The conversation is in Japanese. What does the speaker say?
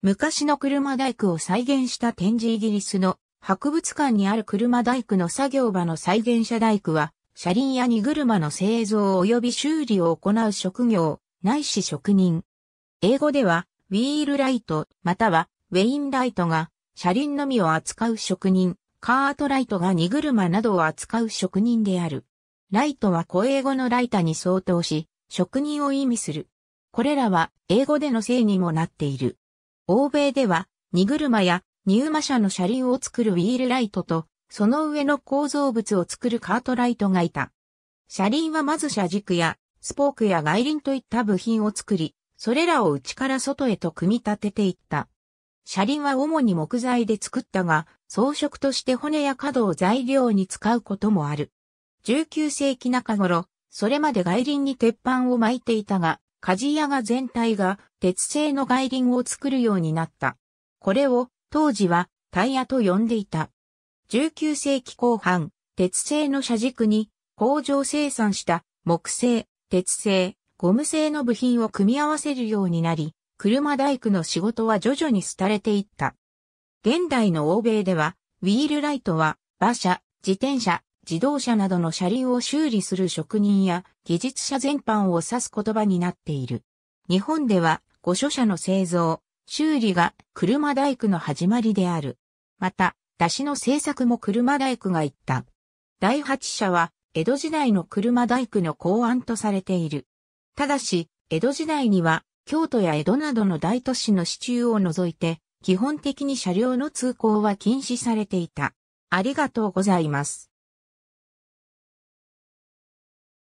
昔の車大工を再現した展示イギリスの博物館にある車大工の作業場の再現者大工は、車輪や荷車の製造及び修理を行う職業、ないし職人。英語では、ウィールライト、または、ウェインライトが、車輪のみを扱う職人、カートライトが荷車などを扱う職人である。ライトは古英語のライタに相当し、職人を意味する。これらは英語でのいにもなっている。欧米では、荷車や荷馬車の車輪を作るウィールライトと、その上の構造物を作るカートライトがいた。車輪はまず車軸や、スポークや外輪といった部品を作り、それらを内から外へと組み立てていった。車輪は主に木材で作ったが、装飾として骨や角を材料に使うこともある。19世紀中頃、それまで外輪に鉄板を巻いていたが、鍛冶屋が全体が鉄製の外輪を作るようになった。これを当時はタイヤと呼んでいた。19世紀後半、鉄製の車軸に工場生産した木製、鉄製、ゴム製の部品を組み合わせるようになり、車大工の仕事は徐々に廃れていった。現代の欧米では、ウィールライトは馬車、自転車、自動車などの車輪を修理する職人や技術者全般を指す言葉になっている。日本では御所車の製造、修理が車大工の始まりである。また、出汁の製作も車大工が言った。第八社は江戸時代の車大工の考案とされている。ただし、江戸時代には京都や江戸などの大都市の市中を除いて、基本的に車両の通行は禁止されていた。ありがとうございます。